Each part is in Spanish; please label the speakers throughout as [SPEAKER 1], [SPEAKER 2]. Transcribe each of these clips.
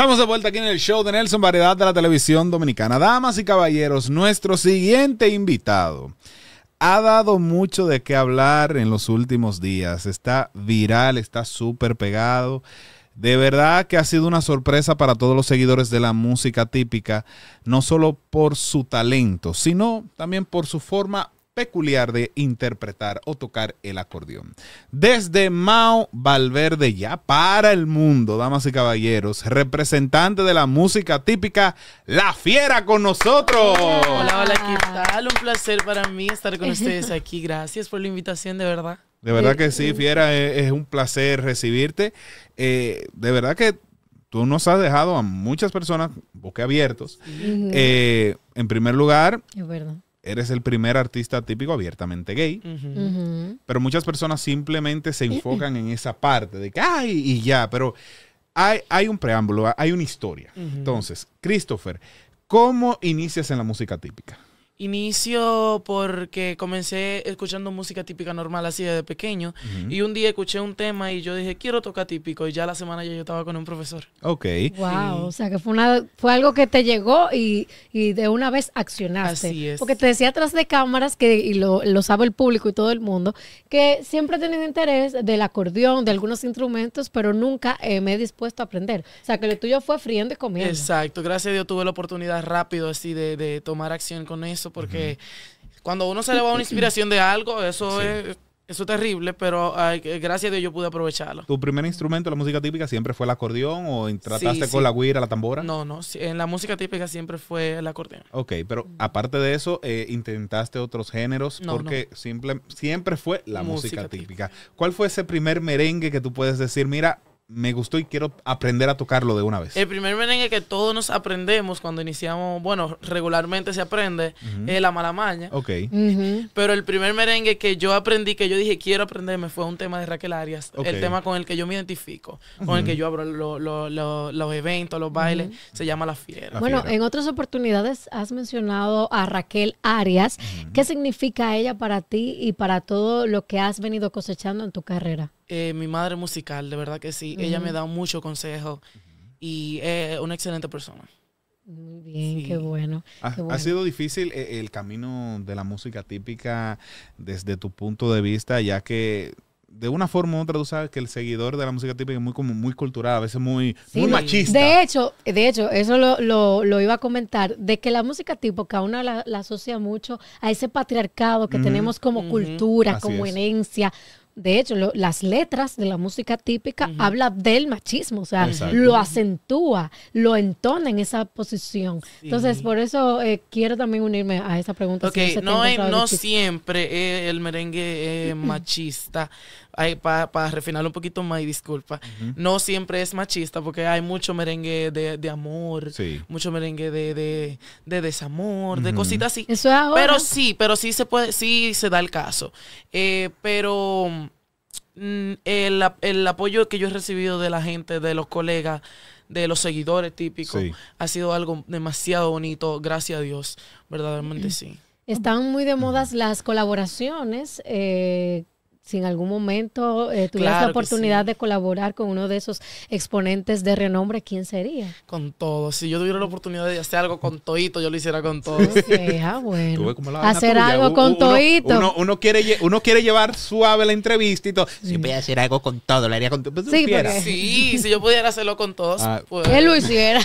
[SPEAKER 1] Estamos de vuelta aquí en el show de Nelson Variedad de la Televisión Dominicana. Damas y caballeros, nuestro siguiente invitado ha dado mucho de qué hablar en los últimos días. Está viral, está súper pegado. De verdad que ha sido una sorpresa para todos los seguidores de la música típica, no solo por su talento, sino también por su forma peculiar de interpretar o tocar el acordeón. Desde Mao Valverde, ya para el mundo, damas y caballeros, representante de la música típica, La Fiera con nosotros. Hola, hola,
[SPEAKER 2] ¿qué tal? Un placer para mí estar con ustedes aquí. Gracias por la invitación, de verdad.
[SPEAKER 1] De verdad que sí, Fiera, e-, es, un placer recibirte. Eh, de verdad que tú nos has dejado a muchas personas boquiabiertos.
[SPEAKER 3] Eh,
[SPEAKER 1] en primer lugar, verdad eres el primer artista típico abiertamente gay. Pero muchas personas simplemente se enfocan en esa parte de que, ay, y ya, pero hay, hay un preámbulo, hay una historia. Entonces, Christopher, ¿cómo inicias en la música típica?
[SPEAKER 2] Inicio porque comencé escuchando música típica normal así desde pequeño. Y un día escuché un tema y yo dije, quiero tocar típico. Y ya la semana ya yo estaba con un profesor.
[SPEAKER 1] Ok. Wow,
[SPEAKER 2] o
[SPEAKER 3] sea que fue, una, fue algo que te llegó y, y, de una vez accionaste. Porque te decía atrás de cámaras, que y lo, sabe el público y todo el mundo, que siempre he tenido interés del acordeón, de algunos instrumentos, pero nunca eh, me he dispuesto a aprender. O sea que lo tuyo fue friendo y comiendo.
[SPEAKER 2] Exacto, gracias a Dios tuve la oportunidad rápido así de tomar acción con eso porque cuando uno se le va una inspiración de algo, eso es... terrible, pero gracias a Dios yo pude aprovecharlo.
[SPEAKER 1] ¿Tu primer instrumento en la música típica siempre fue el acordeón o trataste con la guira, la tambora? No,
[SPEAKER 2] no, en la música típica siempre fue el acordeón.
[SPEAKER 1] Ok, pero aparte de eso, eh, intentaste otros géneros porque Simple, siempre fue la música, típica. ¿Cuál fue ese primer merengue que tú puedes decir, mira, me gustó y quiero aprender a tocarlo de una vez. El
[SPEAKER 2] primer merengue que todos nos aprendemos cuando iniciamos, bueno, regularmente se aprende, es la malamaña. Ok. Pero el primer merengue que yo aprendí, que yo dije quiero aprenderme, fue un tema de Raquel Arias. El tema con el que yo me identifico, con el que yo abro los eventos, los bailes, se llama La Fiera. bueno, en
[SPEAKER 3] otras oportunidades has mencionado a Raquel Arias. ¿Qué significa ella para ti y para todo lo que has venido cosechando en tu
[SPEAKER 2] carrera? Eh, mi madre musical, de verdad que sí. Ella me da mucho consejo y es una excelente persona. Muy bien,
[SPEAKER 3] qué, bueno,
[SPEAKER 1] ha, sido difícil eh, el, camino de la música típica desde tu punto de vista, ya que de una forma u otra tú sabes que el seguidor de la música típica es muy como muy cultural, a veces muy, machista.
[SPEAKER 3] De hecho, de hecho, eso lo, iba a comentar, de que la música típica uno la, asocia mucho a ese patriarcado que tenemos como cultura, como herencia, de hecho, las letras de la música típica habla del machismo, o sea, lo acentúa, lo entona en esa posición. Entonces, por eso eh, quiero también unirme a esa pregunta. Ok, no, no
[SPEAKER 2] siempre eh, el merengue es machista, para refinarlo un poquito más, disculpa, no siempre es machista porque hay mucho merengue de, amor, mucho merengue de, desamor, de cositas así. Pero sí, pero sí se puede, sí se da el caso. Eh, pero mm, el, apoyo que yo he recibido de la gente, de los colegas, de los seguidores típicos, ha sido algo demasiado bonito, gracias a Dios, verdaderamente mm. sí.
[SPEAKER 3] Están muy de modas las colaboraciones eh, si en algún momento eh, tuvieras la oportunidad de colaborar con uno de esos exponentes de renombre, ¿quién sería?
[SPEAKER 2] Con todos. Si yo tuviera la oportunidad de hacer algo con Toito, yo lo hiciera con todos. Sí, ah, bueno.
[SPEAKER 1] Hacer algo con Toito. Uno, quiere, uno quiere llevar suave la entrevista y todo. Si voy pudiera hacer algo con todo, lo haría con todo. Pues sí,
[SPEAKER 2] sí, si yo pudiera hacerlo con todos, ah. pues. Él lo
[SPEAKER 3] hiciera.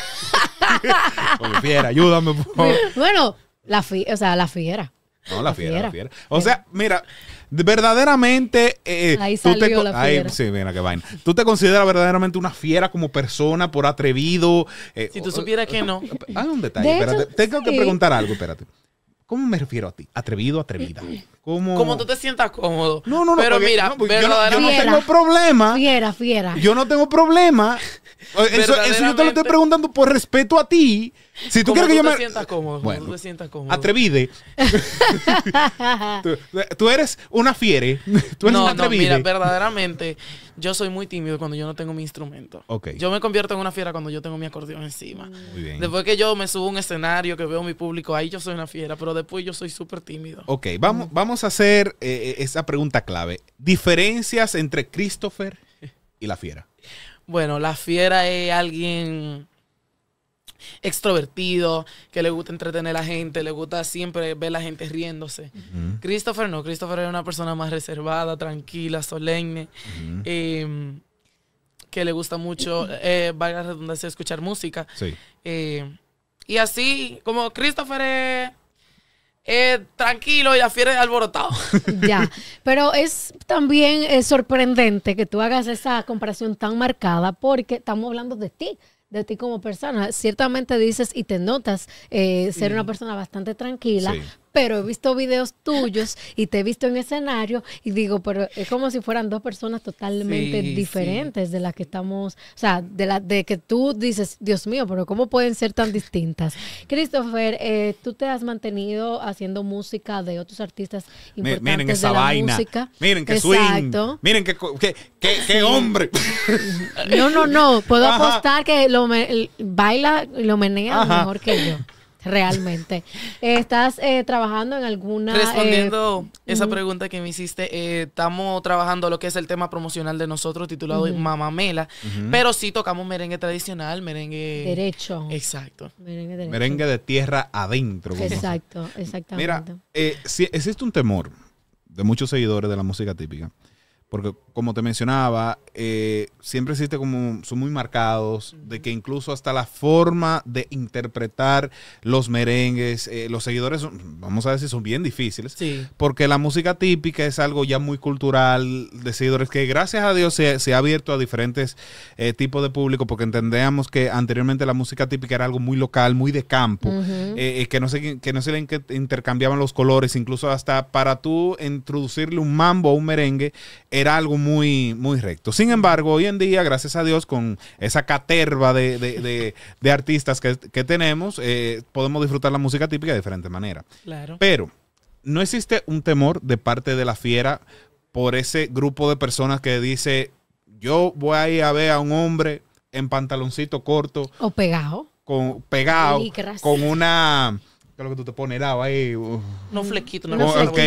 [SPEAKER 1] fiera, ayúdame, por favor.
[SPEAKER 3] Bueno, la, o sea, la fiera.
[SPEAKER 1] No, la, fiera, la fiera. O sea, mira verdaderamente. Eh, eh, tú te, la sí, mira qué vaina. ¿Tú te consideras verdaderamente una fiera como persona por atrevido? Eh, si tú supieras que no. Hay ah, un detalle, espérate. Tengo que preguntar algo, espérate. ¿Cómo me refiero a ti? Atrevido, atrevida. ¿Cómo?
[SPEAKER 2] Como tú te sientas
[SPEAKER 1] cómodo. No, no, no. Pero mira, yo, no, no tengo
[SPEAKER 3] problema. Fiera, fiera.
[SPEAKER 1] Yo no tengo problema. eso, eso yo te lo estoy preguntando por respeto a ti. Si tú crees que yo me. Sientas cómodo, bueno, tú te sientas cómodo. Atrevide. tú, eres una fiere. no, no, mira,
[SPEAKER 2] verdaderamente, yo soy muy tímido cuando yo no tengo mi instrumento. Yo me convierto en una fiera cuando yo tengo mi acordeón encima. Muy bien. Después que yo me subo a un escenario, que veo mi público, ahí yo soy una fiera, pero después yo soy súper tímido.
[SPEAKER 1] Ok, vamos, vamos a hacer eh, eh, esa pregunta clave. ¿Diferencias entre Christopher y la fiera?
[SPEAKER 2] Bueno, la fiera es alguien extrovertido, que le gusta entretener a la gente, le gusta siempre ver a la gente riéndose. Christopher no, Christopher era una persona más reservada, tranquila, solemne, em, que le gusta mucho, eh, valga escuchar música. Em, y así, como Christopher es... tranquilo y afiere alborotado. Ya,
[SPEAKER 3] pero es también eh, sorprendente que tú hagas esa comparación tan marcada porque estamos hablando de ti de ti como persona. Ciertamente dices y te notas eh, ser una persona bastante tranquila, pero he visto videos tuyos y te he visto en escenario y digo, pero es como si fueran dos personas totalmente diferentes de las que estamos, o sea, de la de que tú dices, Dios mío, pero ¿cómo pueden ser tan distintas? Christopher, eh, tú te has mantenido haciendo música de otros artistas importantes miren esa de la música. Miren que swing.
[SPEAKER 1] Miren qué hombre. No, no, no.
[SPEAKER 3] Puedo apostar que lo me, baila lo menea mejor que yo. Realmente. ¿Estás eh, trabajando en alguna... Eh, Respondiendo
[SPEAKER 2] esa pregunta que me hiciste, eh, estamos trabajando lo que es el tema promocional de nosotros titulado Mamamela, pero sí tocamos merengue tradicional, merengue... Derecho. Exacto. Merengue, merengue
[SPEAKER 1] de tierra adentro. Exacto,
[SPEAKER 2] exactamente. Mira,
[SPEAKER 1] si existe un temor de muchos seguidores de la música típica, porque como te mencionaba, eh, siempre existe como, son muy marcados, de que incluso hasta la forma de interpretar los merengues, eh, los seguidores, vamos a decir, son bien difíciles, porque la música típica es algo ya muy cultural de seguidores que gracias a Dios se, ha abierto a diferentes eh, tipos de público, porque entendíamos que anteriormente la música típica era algo muy local, muy de campo, que, no se, que no se le intercambiaban los colores, incluso hasta para tú introducirle un mambo o un merengue, era algo muy, recto. Sin embargo, hoy en día, gracias a Dios, con esa caterva de, artistas que, tenemos, eh, podemos disfrutar la música típica de diferente manera. Claro. Pero no existe un temor de parte de la fiera por ese grupo de personas que dice, yo voy a ir a ver a un hombre en pantaloncito corto. O pegado. Con, pegado. con una ¿Qué es lo que tú te pones? Helado ahí.
[SPEAKER 2] No flequito, no, no Ok.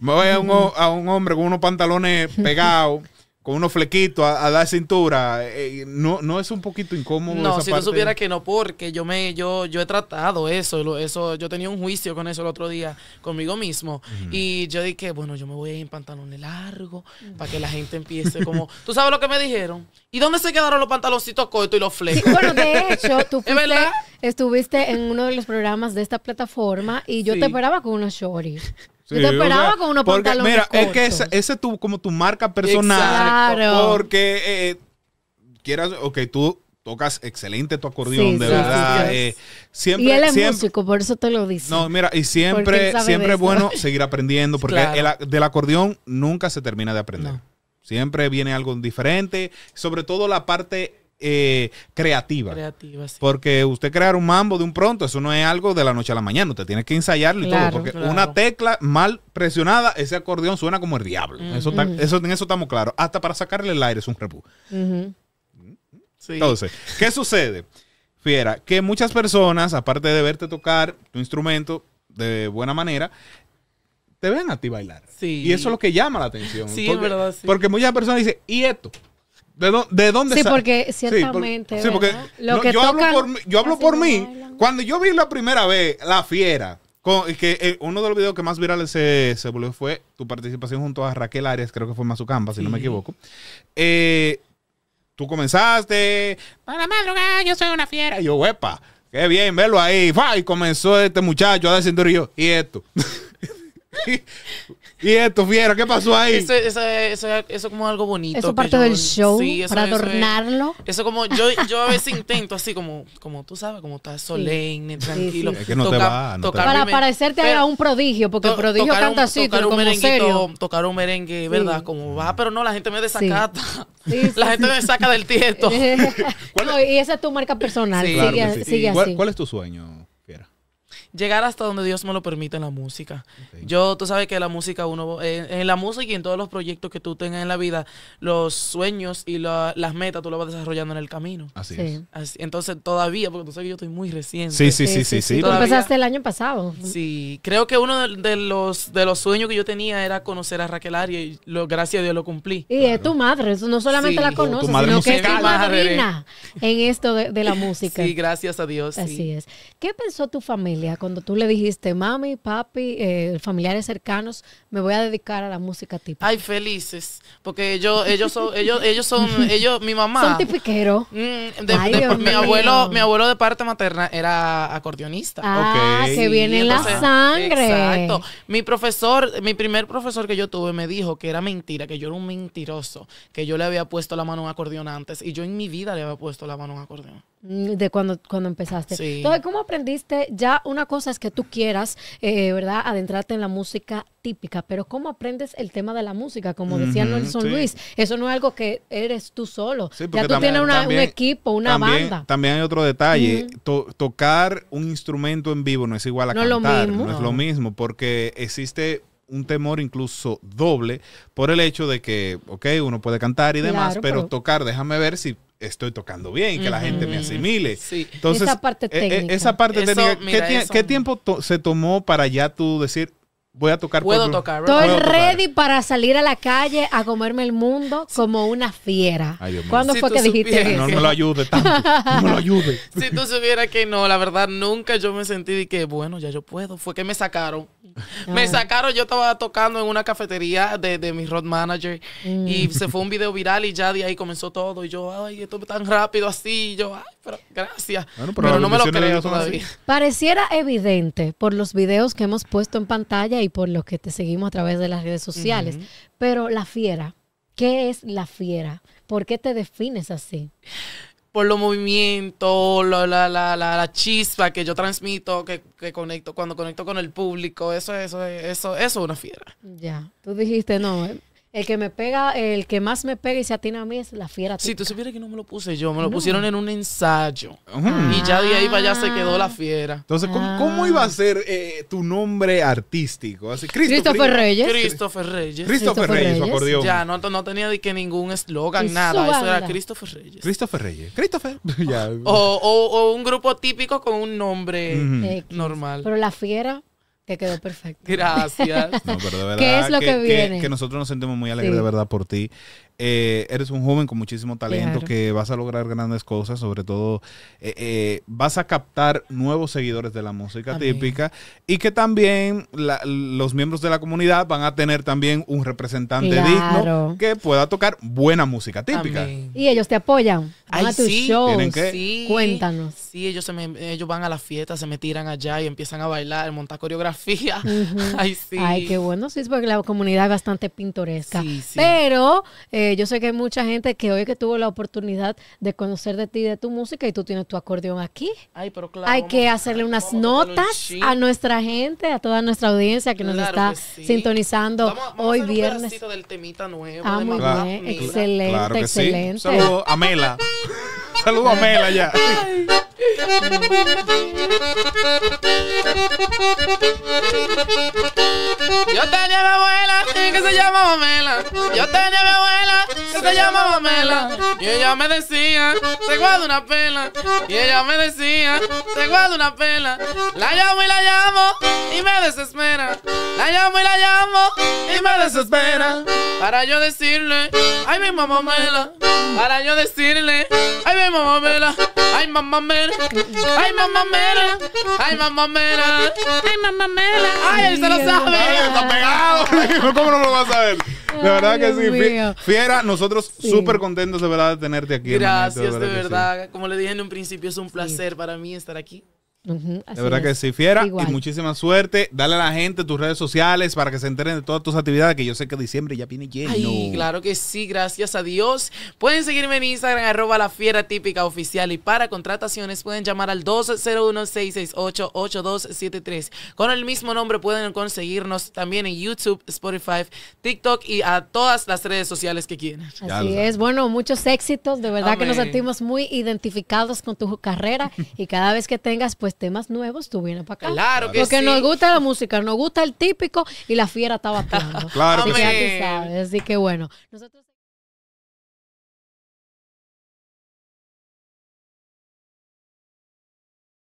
[SPEAKER 1] Me voy a un, a un hombre con unos pantalones pegados con unos flequitos a, la cintura, eh, eh, no, no es un poquito incómodo. No, si tú
[SPEAKER 2] que no, porque yo me, yo, yo he tratado eso, eso, yo tenía un juicio con eso el otro día conmigo mismo. Y yo dije, bueno, yo me voy a ir en pantalones largos para que la gente empiece como. ¿Tú sabes lo que me dijeron? ¿Y dónde se quedaron los pantaloncitos cortos y los flecos? bueno, de hecho, tú
[SPEAKER 3] estuviste en uno de los programas de esta plataforma y yo te esperaba con unos
[SPEAKER 1] shorts.
[SPEAKER 2] Yo te esperaba con unos porque, Mira, es que ese,
[SPEAKER 1] es como tu marca personal. Claro. Porque eh, quieras, ok, tú tocas excelente tu acordeón, de verdad. Eh, siempre, y él es músico,
[SPEAKER 3] por eso te lo dice. No, mira, y siempre, siempre
[SPEAKER 1] es bueno seguir aprendiendo, porque del acordeón nunca se termina de aprender. Siempre viene algo diferente, sobre todo la parte eh, creativa. Porque usted crear un mambo de un pronto, eso no es algo de la noche a la mañana. Usted tiene que ensayarlo todo. Porque una tecla mal presionada, ese acordeón suena como el diablo. eso, en eso estamos claros. Hasta para sacarle el aire es un repú. Entonces, ¿qué sucede? Fiera, que muchas personas, aparte de verte tocar tu instrumento de buena manera, te ven a ti bailar. Y eso es lo que llama la atención. porque muchas personas dicen, ¿y esto? ¿De, dónde Sí, porque ciertamente. Sí, porque, yo, hablo por, yo hablo por mí. Cuando yo vi la primera vez La Fiera, con, que eh, uno de los videos que más virales se, se, volvió fue tu participación junto a Raquel Arias, creo que fue Mazucamba, si no me equivoco. Eh, tú comenzaste, para madrugada yo soy una fiera. Y yo, huepa, qué bien verlo ahí. Y comenzó este muchacho a dar yo, y esto. y esto, vieron, ¿qué pasó ahí? Eso,
[SPEAKER 2] es como algo bonito. Eso parte del show, para eh, adornarlo. Eso, como, yo, yo a veces intento así como, como tú sabes, como estás solemne, tranquilo. Para parecerte a
[SPEAKER 3] un prodigio, porque el prodigio canta así, tocar un merengue,
[SPEAKER 2] Tocar un merengue, ¿verdad? Como va, pero no, la gente me desacata. la gente me saca del
[SPEAKER 1] tieto.
[SPEAKER 3] y esa es tu marca personal.
[SPEAKER 1] ¿Cuál es tu sueño?
[SPEAKER 2] llegar hasta donde Dios me lo permite en la música. Yo, tú sabes que la música, uno, eh, en la música y en todos los proyectos que tú tengas en la vida, los sueños y las metas tú lo vas desarrollando en el camino. Así es. entonces, todavía, porque tú sabes que yo estoy muy reciente. Sí, sí, sí, sí. sí, tú empezaste
[SPEAKER 3] el año pasado. Sí,
[SPEAKER 2] creo que uno de, los, de los sueños que yo tenía era conocer a Raquel Arias. y gracias a Dios lo cumplí.
[SPEAKER 3] Y es tu madre, no solamente la conoces, sino que es tu madrina en esto de, de, la música. Sí,
[SPEAKER 2] gracias a Dios. Así es.
[SPEAKER 3] ¿Qué pensó tu familia cuando tú le dijiste, mami, papi, eh, familiares cercanos, me voy a dedicar a la música típica? Ay,
[SPEAKER 2] felices, porque ellos, ellos son, ellos, ellos son, ellos, mi mamá. Son tipiqueros. Mm, mi abuelo, mi abuelo de parte materna era acordeonista. Ah, que viene la sangre. Exacto. Mi profesor, mi primer profesor que yo tuve me dijo que era mentira, que yo era un mentiroso, que yo le había puesto la mano a un acordeón antes y yo en mi vida le había puesto la mano a un acordeón
[SPEAKER 3] de cuando, cuando empezaste. Entonces, ¿cómo aprendiste? Ya una cosa es que tú quieras, eh, ¿verdad? Adentrarte en la música típica, pero ¿cómo aprendes el tema de la música? Como decía Nelson Luis, eso no es algo que eres tú solo. ya tú tienes un equipo, una banda.
[SPEAKER 1] También hay otro detalle, tocar un instrumento en vivo no es igual a cantar, no es lo mismo, porque existe un temor incluso doble por el hecho de que, ok, uno puede cantar y demás, pero, tocar, déjame ver si estoy tocando bien, que la gente me asimile. Entonces, esa parte eh, eh, técnica. esa parte ¿qué, tiempo se tomó para ya tú decir, voy a tocar. Puedo tocar. Estoy ready
[SPEAKER 3] para salir a la calle a comerme el mundo como una fiera.
[SPEAKER 1] ¿Cuándo fue que dijiste eso? No me lo ayude tanto. No lo ayude.
[SPEAKER 2] si tú supieras que no, la verdad nunca yo me sentí de que, bueno, ya yo puedo. Fue que me sacaron. Me ah. sacaron, yo estaba tocando en una cafetería de, mi road manager y mm. se fue un video viral y ya de ahí comenzó todo. Y yo, ay, esto tan rápido así. yo, ay, pero gracias. pero, no me lo creo todavía.
[SPEAKER 3] Pareciera evidente por los videos que hemos puesto en pantalla y por los que te seguimos a través de las redes sociales. Pero la fiera, ¿qué es la fiera? ¿Por qué te defines así?
[SPEAKER 2] por los movimientos, la, la, la, la, chispa que yo transmito, que, que, conecto, cuando conecto con el público, eso, eso, eso, eso es una fiera.
[SPEAKER 3] Ya, tú dijiste, no, eh. El que me pega, el que más me pega y se atina a mí es la fiera Sí,
[SPEAKER 2] Si tú supieras que no me lo
[SPEAKER 1] puse yo, me lo pusieron en un ensayo. Y ya de ahí para allá se quedó la ah. fiera.
[SPEAKER 2] Entonces, ¿cómo,
[SPEAKER 1] iba a ah. ser eh, tu nombre artístico? Christopher, Reyes. Christopher
[SPEAKER 2] Reyes. Christopher, Reyes, Reyes. Dios. Ya, no, no tenía que ningún eslogan, nada. Eso era Christopher Reyes.
[SPEAKER 1] Christopher Reyes. Christopher. ya. O,
[SPEAKER 2] o, o, un grupo típico con un nombre normal. Pero la
[SPEAKER 3] fiera te quedó
[SPEAKER 2] perfecto. Gracias.
[SPEAKER 1] No, pero de verdad, ¿Qué es lo que, viene? Que, nosotros nos sentimos muy alegres de verdad por ti. Eh, eres un joven con muchísimo talento que vas a lograr grandes cosas, sobre todo eh, eh, vas a captar nuevos seguidores de la música típica y que también los miembros de la comunidad van a tener también un representante digno que pueda tocar buena música típica. Y ellos te apoyan. a tus sí. shows.
[SPEAKER 2] Cuéntanos. Sí, ellos, se ellos van a la fiesta, se me tiran allá y empiezan a bailar, montar coreografía. Ay, sí. Ay, qué
[SPEAKER 3] bueno, sí, porque la comunidad es bastante pintoresca. Pero... Eh, yo sé que hay mucha gente que hoy que tuvo la oportunidad de conocer de ti, de tu música, y tú tienes tu acordeón aquí.
[SPEAKER 2] hay
[SPEAKER 3] que hacerle unas notas a nuestra gente, a toda nuestra audiencia que nos está sintonizando hoy viernes. nuevo. Ah, excelente,
[SPEAKER 1] excelente. Saludos a Mela. Saludos a Mela ya.
[SPEAKER 2] Yo tenía mi abuela que se llama mamela. Yo tenía mi abuela que se llama mamela. Y ella me decía, te guardo una pela. Y ella me decía, te guardo una pela. La llamo y la llamo y me desespera. La llamo y la llamo y me desespera. Para yo decirle, ay mi mamá mela. Para yo decirle, ay mi mamá mela. Ay mamá mela. Ay, mera. Ay, mera. Ay, mera. Ay, él se lo sabe. está pegado.
[SPEAKER 1] ¿Cómo no lo va a saber? De verdad que sí. Fiera, nosotros súper contentos de verdad de tenerte aquí. Gracias, de, verdad.
[SPEAKER 2] Como le dije en un principio, es un placer para mí estar aquí
[SPEAKER 3] de
[SPEAKER 1] verdad que sí, fiera. Y muchísima suerte. Dale a la gente tus redes sociales para que se enteren de todas tus actividades, que yo sé que diciembre ya viene lleno. Ay, claro
[SPEAKER 2] que sí, gracias a Dios. Pueden seguirme en Instagram, arroba la fiera típica oficial. Y para contrataciones pueden llamar al 201-668-8273. Con el mismo nombre pueden conseguirnos también en YouTube, Spotify, TikTok y a todas las redes sociales que quieran. Así
[SPEAKER 3] es. Bueno, muchos éxitos. De verdad que nos sentimos muy identificados con tu carrera. y cada vez que tengas, pues pues, temas nuevos, tú vienes para acá. Claro que Porque nos gusta la música, nos gusta el típico y la fiera está bateando. claro que, Así que bueno, nosotros...